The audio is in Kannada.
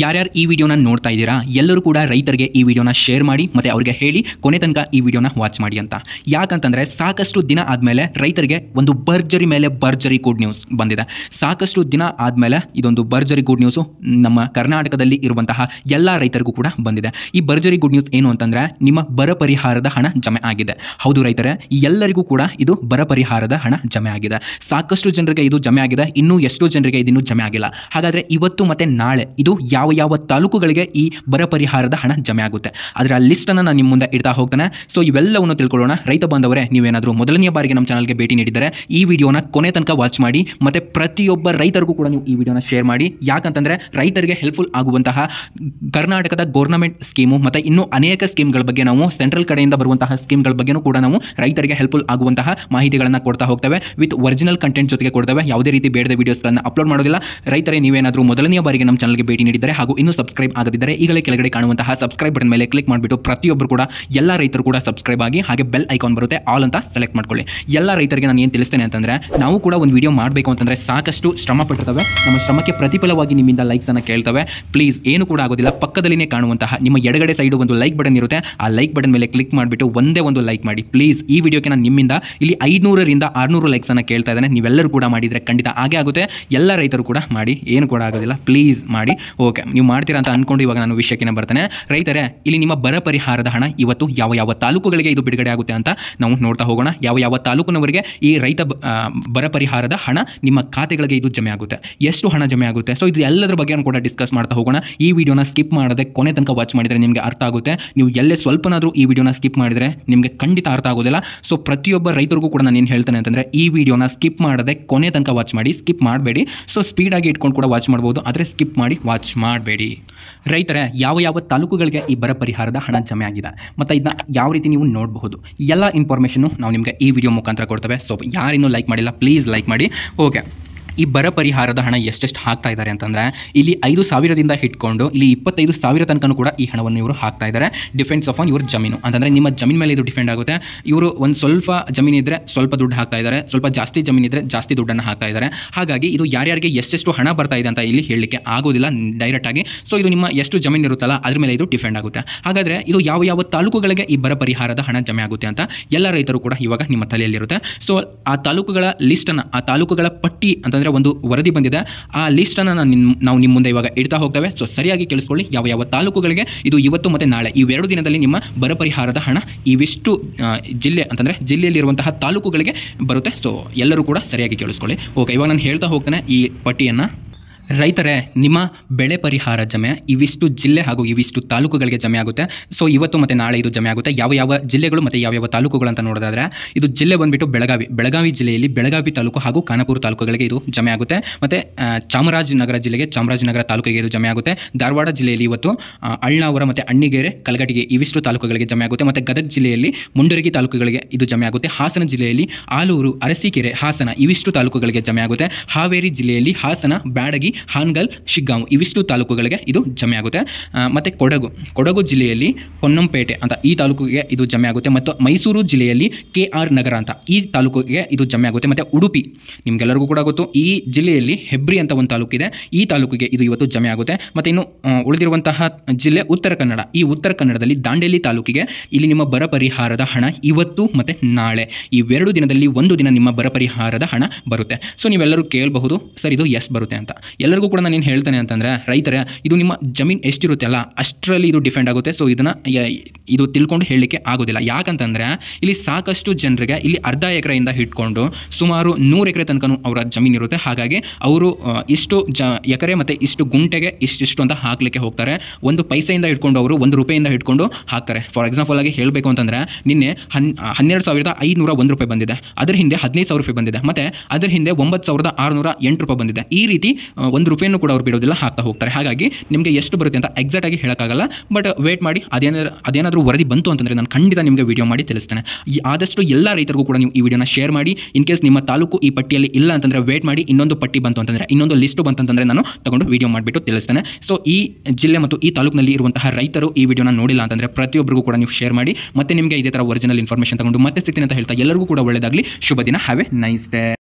ಯಾರ್ಯಾರು ಈ ವಿಡಿಯೋನ ನೋಡ್ತಾ ಇದ್ದೀರಾ ಎಲ್ಲರೂ ಕೂಡ ರೈತರಿಗೆ ಈ ವಿಡಿಯೋನ ಶೇರ್ ಮಾಡಿ ಮತ್ತು ಅವರಿಗೆ ಹೇಳಿ ಕೊನೆ ತನಕ ಈ ವಿಡಿಯೋನ ವಾಚ್ ಮಾಡಿ ಅಂತ ಯಾಕಂತಂದರೆ ಸಾಕಷ್ಟು ದಿನ ಆದಮೇಲೆ ರೈತರಿಗೆ ಒಂದು ಬರ್ಜರಿ ಮೇಲೆ ಬರ್ಜರಿ ಗುಡ್ ನ್ಯೂಸ್ ಬಂದಿದೆ ಸಾಕಷ್ಟು ದಿನ ಆದಮೇಲೆ ಇದೊಂದು ಬರ್ಜರಿ ಗುಡ್ ನ್ಯೂಸು ನಮ್ಮ ಕರ್ನಾಟಕದಲ್ಲಿ ಇರುವಂತಹ ಎಲ್ಲ ರೈತರಿಗೂ ಕೂಡ ಬಂದಿದೆ ಈ ಬರ್ಜರಿ ಗುಡ್ ನ್ಯೂಸ್ ಏನು ಅಂತಂದರೆ ನಿಮ್ಮ ಬರ ಪರಿಹಾರದ ಹಣ ಜಮೆ ಆಗಿದೆ ಹೌದು ರೈತರೇ ಎಲ್ಲರಿಗೂ ಕೂಡ ಇದು ಬರ ಪರಿಹಾರದ ಹಣ ಜಮೆ ಆಗಿದೆ ಸಾಕಷ್ಟು ಜನರಿಗೆ ಇದು ಜಮೆ ಆಗಿದೆ ಇನ್ನೂ ಎಷ್ಟೋ ಜನರಿಗೆ ಇದನ್ನು ಜಮೆ ಆಗಿಲ್ಲ ಹಾಗಾದರೆ ಇವತ್ತು ಮತ್ತು ನಾಳೆ ಇದು ಯಾವ ಯಾವ ಯಾವ ತಾಲೂಕುಗಳಿಗೆ ಈ ಬರ ಪರಿಹಾರದ ಹಣ ಜಮೆ ಆಗುತ್ತೆ ಅದರ ಲಿಸ್ಟನ್ನು ನಾನು ನಿಮ್ಮ ಮುಂದೆ ಇಡ್ತಾ ಹೋಗ್ತಾನೆ ಸೊ ಇವೆಲ್ಲವನ್ನು ತಿಳ್ಕೊಳ್ಳೋಣ ರೈತ ಬಾಂಧವರೇ ನೀವೇನಾದರೂ ಮೊದಲನೆಯ ಬಾರಿಗೆ ನಮ್ಮ ಚಾನಲ್ಗೆ ಭೇಟಿ ನೀಡಿದರೆ ಈ ವಿಡಿಯೋನ ಕೊನೆ ತನಕ ವಾಚ್ ಮಾಡಿ ಮತ್ತು ಪ್ರತಿಯೊಬ್ಬ ರೈತರಿಗೂ ಕೂಡ ನೀವು ಈ ವಿಡಿಯೋನ ಶೇರ್ ಮಾಡಿ ಯಾಕಂತಂದರೆ ರೈತರಿಗೆ ಹೆಲ್ಪ್ಫುಲ್ ಆಗುವಂತಹ ಕರ್ನಾಟಕದ ಗೌರ್ನಮೆಂಟ್ ಸ್ಕೀಮು ಮತ್ತು ಇನ್ನೂ ಅನೇಕ ಸ್ಕೀಮ್ಗಳ ಬಗ್ಗೆ ನಾವು ಸೆಂಟ್ರಲ್ ಕಡೆಯಿಂದ ಬರುವಂತಹ ಸ್ಕೀಮ್ಗಳ ಬಗ್ಗೆನೂ ಕೂಡ ನಾವು ರೈತರಿಗೆ ಹೆಲ್ಪ್ಫುಲ್ ಆಗುವಂತಹ ಮಾಹಿತಿಗಳನ್ನು ಕೊಡ್ತಾ ಹೋಗ್ತೇವೆ ವಿತ್ ಒರಿಜಿನಲ್ ಕಂಟೆಂಟ್ ಜೊತೆಗೆ ಕೊಡ್ತೇವೆ ಯಾವುದೇ ರೀತಿ ಬೇಡದ ವೀಡಿಯೋಸ್ಗಳನ್ನು ಅಪ್ಲೋಡ್ ಮಾಡೋದಿಲ್ಲ ರೈತರೇ ನೀವೇನಾದರೂ ಮೊದಲನೆಯ ಬಾರಿಗೆ ನಮ್ಮ ಚಾನಲ್ಗೆ ಭೇಟಿ ನೀಡಿದರೆ ಮಾಡಿದ್ದಾರೆ ಹಾಗೂ ಇನ್ನೂ ಸಬ್ಸ್ಕ್ರೈಬ್ ಆಗದಿದ್ದರೆ ಈಗಲೇ ಕೆಳಗಡೆ ಕಾಣುವಂತಹ ಸಬ್ಸ್ಕ್ರೈಬ್ ಬಟನ್ ಮೇಲೆ ಕ್ಲಿಕ್ ಮಾಡಿಬಿಟ್ಟು ಪ್ರತಿಯೊಬ್ಬರು ಕೂಡ ಎಲ್ಲ ರೈತರು ಕೂಡ ಸಬ್ಸ್ಕ್ರೈಬ್ ಆಗಿ ಹಾಗೆ ಬೆಲ್ ಐಕಾನ್ ಬರುತ್ತೆ ಆಲ್ ಅಂತ ಸೆಲೆಕ್ಟ್ ಮಾಡ್ಕೊಳ್ಳಿ ಎಲ್ಲ ರೈತರಿಗೆ ನಾನು ಏನು ತಿಳಿಸ್ತೇನೆ ಅಂತಂದರೆ ನಾವು ಕೂಡ ಒಂದು ವಿಡಿಯೋ ಮಾಡಬೇಕು ಅಂತಂದರೆ ಸಾಕಷ್ಟು ಶ್ರಮ ಪಟ್ಟಿರ್ತವೆ ನಮ್ಮ ಶ್ರಮಕ್ಕೆ ಪ್ರತಿಫಲವಾಗಿ ನಿಮ್ಮಿಂದ ಅನ್ನು ಕೇಳ್ತವೆ ಪ್ಲೀಸ್ ಏನು ಕೂಡ ಆಗೋದಿಲ್ಲ ಪಕ್ಕದಲ್ಲಿನೇ ಕಾಣುವಂತಹ ನಿಮ್ಮ ಎಡಗಡೆ ಸೈಡು ಒಂದು ಲೈಕ್ ಬಟನ್ ಇರುತ್ತೆ ಆ ಲೈಕ್ ಬಟನ್ ಮೇಲೆ ಕ್ಲಿಕ್ ಮಾಡಿಬಿಟ್ಟು ಒಂದೇ ಒಂದು ಲೈಕ್ ಮಾಡಿ ಪ್ಲೀಸ್ ಈ ವಿಡಿಯೋಕ್ಕೆ ನಾನು ನಿಮ್ಮಿಂದ ಇಲ್ಲಿ ಐನೂರರಿಂದ ಆರುನೂರು ಅನ್ನು ಕೇಳ್ತಾ ಇದ್ದಾನೆ ನೀವೆಲ್ಲರೂ ಕೂಡ ಮಾಡಿದರೆ ಖಂಡಿತ ಹಾಗೆ ಆಗುತ್ತೆ ಎಲ್ಲ ರೈತರು ಕೂಡ ಮಾಡಿ ಏನು ಕೂಡ ಆಗೋದಿಲ್ಲ ಪ್ಲೀಸ್ ಮಾಡಿ ಓಕೆ ಓಕೆ ನೀವು ಮಾಡ್ತೀರಾ ಅಂತ ಅಂದ್ಕೊಂಡು ಇವಾಗ ನಾನು ವಿಷಯಕ್ಕೆ ಬರ್ತೇನೆ ರೈತರೇ ಇಲ್ಲಿ ನಿಮ್ಮ ಬರ ಪರಿಹಾರದ ಹಣ ಇವತ್ತು ಯಾವ ಯಾವ ತಾಲೂಕುಗಳಿಗೆ ಇದು ಬಿಡುಗಡೆ ಆಗುತ್ತೆ ಅಂತ ನಾವು ನೋಡ್ತಾ ಹೋಗೋಣ ಯಾವ ಯಾವ ತಾಲೂಕಿನವರಿಗೆ ಈ ರೈತ ಬರ ಪರಿಹಾರದ ಹಣ ನಿಮ್ಮ ಖಾತೆಗಳಿಗೆ ಇದು ಜಮೆ ಆಗುತ್ತೆ ಎಷ್ಟು ಹಣ ಜಮೆ ಆಗುತ್ತೆ ಸೊ ಇದು ಎಲ್ಲದರ ಬಗ್ಗೆ ಕೂಡ ಡಿಸ್ಕಸ್ ಮಾಡ್ತಾ ಹೋಗೋಣ ಈ ವಿಡಿಯೋನ ಸ್ಕಿಪ್ ಮಾಡದೆ ಕೊನೆ ತನಕ ವಾಚ್ ಮಾಡಿದರೆ ನಿಮಗೆ ಅರ್ಥ ಆಗುತ್ತೆ ನೀವು ಎಲ್ಲೇ ಸ್ವಲ್ಪನಾದರೂ ಈ ವಿಡಿಯೋನ ಸ್ಕಿಪ್ ಮಾಡಿದರೆ ನಿಮಗೆ ಖಂಡಿತ ಅರ್ಥ ಆಗೋದಿಲ್ಲ ಸೊ ಪ್ರತಿಯೊಬ್ಬ ರೈತರಿಗೂ ಕೂಡ ನಾನು ಏನು ಹೇಳ್ತೇನೆ ಅಂತಂದರೆ ಈ ವಿಡಿಯೋನ ಸ್ಕಿಪ್ ಮಾಡದೆ ಕೊನೆ ತನಕ ವಾಚ್ ಮಾಡಿ ಸ್ಕಿಪ್ ಮಾಡಬೇಡಿ ಸೊ ಸ್ಪೀಡಾಗಿ ಇಟ್ಕೊಂಡು ಕೂಡ ವಾಚ್ ಮಾಡ್ಬೋದು ಆದರೆ ಸ್ಕಿಪ್ ಮಾಡಿ ವಾಚ್ ಮಾಡಬೇಡಿ ರೈತರೇ ಯಾವ ಯಾವ ತಾಲೂಕುಗಳಿಗೆ ಈ ಬರ ಪರಿಹಾರದ ಹಣ ಜಮೆ ಆಗಿದೆ ಮತ್ತು ಇದನ್ನ ಯಾವ ರೀತಿ ನೀವು ನೋಡಬಹುದು ಎಲ್ಲ ಇನ್ಫಾರ್ಮೇಷನ್ನು ನಾವು ನಿಮಗೆ ಈ ವಿಡಿಯೋ ಮುಖಾಂತರ ಕೊಡ್ತೇವೆ ಸೊ ಯಾರಿನ್ನೂ ಲೈಕ್ ಮಾಡಿಲ್ಲ ಪ್ಲೀಸ್ ಲೈಕ್ ಮಾಡಿ ಓಕೆ ಈ ಬರ ಪರಿಹಾರದ ಹಣ ಎಷ್ಟೆಷ್ಟು ಹಾಕ್ತಾ ಇದ್ದಾರೆ ಅಂತಂದರೆ ಇಲ್ಲಿ ಐದು ಸಾವಿರದಿಂದ ಹಿಟ್ಕೊಂಡು ಇಲ್ಲಿ ಇಪ್ಪತ್ತೈದು ಸಾವಿರ ತನಕನೂ ಕೂಡ ಈ ಹಣವನ್ನು ಇವರು ಹಾಕ್ತಾ ಇದ್ದಾರೆ ಡಿಫೆಂಡ್ಸ್ ಆಫ್ ಆನ್ ಇವ್ರ ಜಮೀನು ಅಂತಂದರೆ ನಿಮ್ಮ ಜಮೀನ್ ಮೇಲೆ ಇದು ಡಿಫೆಂಡ್ ಆಗುತ್ತೆ ಇವರು ಒಂದು ಸ್ವಲ್ಪ ಜಮೀನು ಇದ್ದರೆ ಸ್ವಲ್ಪ ದುಡ್ಡು ಹಾಕ್ತಾ ಇದ್ದಾರೆ ಸ್ವಲ್ಪ ಜಾಸ್ತಿ ಜಮೀನು ಇದ್ದರೆ ಜಾಸ್ತಿ ದುಡ್ಡನ್ನು ಹಾಕ್ತಾ ಇದ್ದಾರೆ ಹಾಗಾಗಿ ಇದು ಯಾರ್ಯಾರಿಗೆ ಎಷ್ಟೆಷ್ಟು ಹಣ ಬರ್ತಾ ಇದೆ ಅಂತ ಇಲ್ಲಿ ಹೇಳಲಿಕ್ಕೆ ಆಗೋದಿಲ್ಲ ಡೈರೆಕ್ಟಾಗಿ ಸೊ ಇದು ನಿಮ್ಮ ಎಷ್ಟು ಜಮೀನು ಇರುತ್ತಲ್ಲ ಅದ್ರ ಮೇಲೆ ಇದು ಡಿಫೆಂಡ್ ಆಗುತ್ತೆ ಹಾಗಾದರೆ ಇದು ಯಾವ ಯಾವ ತಾಲೂಕುಗಳಿಗೆ ಈ ಬರ ಪರಿಹಾರದ ಹಣ ಜಮೆ ಆಗುತ್ತೆ ಅಂತ ಎಲ್ಲ ರೈತರು ಕೂಡ ಇವಾಗ ನಿಮ್ಮ ತಲೆಯಲ್ಲಿರುತ್ತೆ ಸೊ ಆ ತಾಲೂಕುಗಳ ಲಿಸ್ಟನ್ನು ಆ ತಾಲೂಕುಗಳ ಪಟ್ಟಿ ಅಂತ ಅಂದರೆ ಒಂದು ವರದಿ ಬಂದಿದೆ ಆ ಲಿಸ್ಟನ್ನು ನಾನು ನಿಮ್ಮ ನಾವು ನಿಮ್ಮ ಮುಂದೆ ಇವಾಗ ಇಡ್ತಾ ಹೋಗ್ತೇವೆ ಸೊ ಸರಿಯಾಗಿ ಕೇಳಿಸ್ಕೊಳ್ಳಿ ಯಾವ ಯಾವ ತಾಲೂಕುಗಳಿಗೆ ಇದು ಇವತ್ತು ಮತ್ತು ನಾಳೆ ಇವೆರಡು ದಿನದಲ್ಲಿ ನಿಮ್ಮ ಬರ ಪರಿಹಾರದ ಹಣ ಇವಿಷ್ಟು ಜಿಲ್ಲೆ ಅಂತಂದರೆ ಜಿಲ್ಲೆಯಲ್ಲಿರುವಂತಹ ತಾಲೂಕುಗಳಿಗೆ ಬರುತ್ತೆ ಸೊ ಎಲ್ಲರೂ ಕೂಡ ಸರಿಯಾಗಿ ಕೇಳಿಸ್ಕೊಳ್ಳಿ ಓಕೆ ಇವಾಗ ನಾನು ಹೇಳ್ತಾ ಹೋಗ್ತೇನೆ ಈ ಪಟ್ಟಿಯನ್ನು ರೈತರೇ ನಿಮ್ಮ ಬೆಳೆ ಪರಿಹಾರ ಜಮೆ ಇವಿಷ್ಟು ಜಿಲ್ಲೆ ಹಾಗೂ ಇವಿಷ್ಟು ತಾಲೂಕುಗಳಿಗೆ ಜಮೆ ಆಗುತ್ತೆ ಸೊ ಇವತ್ತು ಮತ್ತು ನಾಳೆ ಇದು ಜಮೆ ಆಗುತ್ತೆ ಯಾವ ಯಾವ ಜಿಲ್ಲೆಗಳು ಮತ್ತು ಯಾವ ಯಾವ ತಾಲೂಕುಗಳು ಅಂತ ನೋಡೋದಾದರೆ ಇದು ಜಿಲ್ಲೆ ಬಂದುಬಿಟ್ಟು ಬೆಳಗಾವಿ ಬೆಳಗಾವಿ ಜಿಲ್ಲೆಯಲ್ಲಿ ಬೆಳಗಾವಿ ತಾಲೂಕು ಹಾಗೂ ಖಾನಪುರ ತಾಲೂಕುಗಳಿಗೆ ಇದು ಜಮೆ ಆಗುತ್ತೆ ಮತ್ತು ಚಾಮರಾಜನಗರ ಜಿಲ್ಲೆಗೆ ಚಾಮರಾಜನಗರ ತಾಲೂಕಿಗೆ ಇದು ಜಮೆ ಆಗುತ್ತೆ ಧಾರವಾಡ ಜಿಲ್ಲೆಯಲ್ಲಿ ಇವತ್ತು ಅಳ್ನಾವರ ಮತ್ತು ಅಣ್ಣಿಗೆರೆ ಕಲಗಟಿಗೆ ಇವಿಷ್ಟು ತಾಲೂಕುಗಳಿಗೆ ಜಮೆ ಆಗುತ್ತೆ ಮತ್ತು ಗದಗ ಜಿಲ್ಲೆಯಲ್ಲಿ ಮುಂಡರಗಿ ತಾಲೂಕುಗಳಿಗೆ ಇದು ಜಮೆ ಆಗುತ್ತೆ ಹಾಸನ ಜಿಲ್ಲೆಯಲ್ಲಿ ಆಲೂರು ಅರಸೀಕೆರೆ ಹಾಸನ ಇವಿಷ್ಟು ತಾಲೂಕುಗಳಿಗೆ ಜಮೆ ಆಗುತ್ತೆ ಹಾವೇರಿ ಜಿಲ್ಲೆಯಲ್ಲಿ ಹಾಸನ ಬ್ಯಾಡಗಿ ಹಾನ್ಗಲ್ ಶಿಗ್ಗಾಂವ್ ಇವಿಷ್ಟು ತಾಲೂಕುಗಳಿಗೆ ಇದು ಜಮೆ ಆಗುತ್ತೆ ಮತ್ತು ಕೊಡಗು ಕೊಡಗು ಜಿಲ್ಲೆಯಲ್ಲಿ ಪೊನ್ನಂಪೇಟೆ ಅಂತ ಈ ತಾಲೂಕಿಗೆ ಇದು ಜಮೆ ಆಗುತ್ತೆ ಮತ್ತು ಮೈಸೂರು ಜಿಲ್ಲೆಯಲ್ಲಿ ಕೆ ಆರ್ ನಗರ ಅಂತ ಈ ತಾಲೂಕಿಗೆ ಇದು ಜಮೆ ಆಗುತ್ತೆ ಮತ್ತು ಉಡುಪಿ ನಿಮಗೆಲ್ಲರಿಗೂ ಕೂಡ ಗೊತ್ತು ಈ ಜಿಲ್ಲೆಯಲ್ಲಿ ಹೆಬ್ರಿ ಅಂತ ಒಂದು ತಾಲೂಕಿದೆ ಈ ತಾಲೂಕಿಗೆ ಇದು ಇವತ್ತು ಜಮೆ ಆಗುತ್ತೆ ಮತ್ತು ಇನ್ನು ಉಳಿದಿರುವಂತಹ ಜಿಲ್ಲೆ ಉತ್ತರ ಕನ್ನಡ ಈ ಉತ್ತರ ಕನ್ನಡದಲ್ಲಿ ದಾಂಡೇಲಿ ತಾಲೂಕಿಗೆ ಇಲ್ಲಿ ನಿಮ್ಮ ಬರ ಪರಿಹಾರದ ಹಣ ಇವತ್ತು ಮತ್ತು ನಾಳೆ ಇವೆರಡು ದಿನದಲ್ಲಿ ಒಂದು ದಿನ ನಿಮ್ಮ ಬರ ಪರಿಹಾರದ ಹಣ ಬರುತ್ತೆ ಸೊ ನೀವೆಲ್ಲರೂ ಕೇಳಬಹುದು ಸರ್ ಇದು ಎಸ್ ಬರುತ್ತೆ ಅಂತ ಎಲ್ಲರಿಗೂ ಕೂಡ ನಾನು ಏನು ಹೇಳ್ತೇನೆ ಅಂತಂದರೆ ರೈತರ ಇದು ನಿಮ್ಮ ಜಮೀನು ಎಷ್ಟಿರುತ್ತೆ ಅಲ್ಲ ಅಷ್ಟರಲ್ಲಿ ಇದು ಡಿಫೆಂಡ್ ಆಗುತ್ತೆ ಸೊ ಇದನ್ನು ಇದು ತಿಳ್ಕೊಂಡು ಹೇಳಲಿಕ್ಕೆ ಆಗೋದಿಲ್ಲ ಯಾಕಂತಂದರೆ ಇಲ್ಲಿ ಸಾಕಷ್ಟು ಜನರಿಗೆ ಇಲ್ಲಿ ಅರ್ಧ ಎಕರೆಯಿಂದ ಹಿಡ್ಕೊಂಡು ಸುಮಾರು ನೂರು ಎಕರೆ ತನಕನೂ ಅವರ ಜಮೀನ್ ಇರುತ್ತೆ ಹಾಗಾಗಿ ಅವರು ಇಷ್ಟು ಜ ಎಕರೆ ಮತ್ತು ಇಷ್ಟು ಗುಂಟೆಗೆ ಇಷ್ಟಿಷ್ಟು ಅಂತ ಹಾಕಲಿಕ್ಕೆ ಹೋಗ್ತಾರೆ ಒಂದು ಪೈಸೆಯಿಂದ ಹಿಡ್ಕೊಂಡು ಅವರು ಒಂದು ರೂಪಾಯಿಂದ ಹಿಡ್ಕೊಂಡು ಹಾಕ್ತಾರೆ ಫಾರ್ ಎಕ್ಸಾಂಪಲ್ ಆಗಿ ಹೇಳಬೇಕು ಅಂತಂದರೆ ನಿನ್ನೆ ಹನ್ ಹನ್ನೆರಡು ಸಾವಿರದ ಐನೂರ ಒಂದು ರೂಪಾಯಿ ಬಂದಿದೆ ಅದರ ಹಿಂದೆ ಹದಿನೈದು ಸಾವಿರ ರೂಪಾಯಿ ಬಂದಿದೆ ಮತ್ತು ಅದರ ಹಿಂದೆ ಒಂಬತ್ತು ಸಾವಿರದ ಆರುನೂರ ಎಂಟು ರೂಪಾಯಿ ಬಂದಿದೆ ಈ ರೀತಿ ಒಂದು ರೂಪಾಯಿನೂ ಕೂಡ ಅವ್ರು ಬಿಡೋದಿಲ್ಲ ಹಾಕ್ತಾ ಹೋಗ್ತಾರೆ ಹಾಗಾಗಿ ನಿಮಗೆ ಎಷ್ಟು ಬರುತ್ತೆ ಅಂತ ಎಕ್ಸಾಕ್ಟಾಗಿ ಹೇಳೋಕ್ಕಾಗಲ್ಲ ಬಟ್ ವೇಟ್ ಮಾಡಿ ಅದೇನಾದ್ರೂ ಅದೇನಾದರೂ ವರದಿ ಬಂತು ಅಂತಂದರೆ ನಾನು ಖಂಡಿತ ನಿಮಗೆ ವಿಡಿಯೋ ಮಾಡಿ ತಿಳಿಸ್ತೇನೆ ಆದಷ್ಟು ಎಲ್ಲ ರೈತರಿಗೂ ಕೂಡ ನೀವು ಈ ವಿಡಿಯೋನ ಶೇರ್ ಮಾಡಿ ಇನ್ ಕೇಸ್ ನಿಮ್ಮ ತಾಲೂಕು ಈ ಪಟ್ಟಿಯಲ್ಲಿ ಇಲ್ಲ ಅಂತಂದರೆ ವೇಟ್ ಮಾಡಿ ಇನ್ನೊಂದು ಪಟ್ಟಿ ಬಂತು ಅಂತಂದರೆ ಇನ್ನೊಂದು ಲಿಸ್ಟು ಬಂತಂದರೆ ನಾನು ತಗೊಂಡು ವಿಡಿಯೋ ಮಾಡಿಬಿಟ್ಟು ತಿಳಿಸ್ತೇನೆ ಸೊ ಈ ಜಿಲ್ಲೆ ಮತ್ತು ಈ ತಾಲೂಕಿನಲ್ಲಿ ಇರುವಂತಹ ರೈತರು ಈ ವಿಡಿಯೋನ ನೋಡಿಲ್ಲ ಅಂತಂದರೆ ಪ್ರತಿಯೊಬ್ಬರಿಗೂ ಕೂಡ ನೀವು ಶೇರ್ ಮಾಡಿ ಮತ್ತೆ ನಿಮಗೆ ಇದೇ ಥರ ಒರಿಜಿನಲ್ ಇನ್ಫಾರ್ಮೇಷನ್ ತಗೊಂಡು ಮತ್ತೆ ಸಿಗ್ತೀನಿ ಅಂತ ಹೇಳ್ತಾ ಎಲ್ಲರಿಗೂ ಕೂಡ ಒಳ್ಳೆಯದಾಗಲಿ ಶುಭ ದಿನ ಹ್ಯಾವ್ ಎ ನೈಸ್ ಡೇ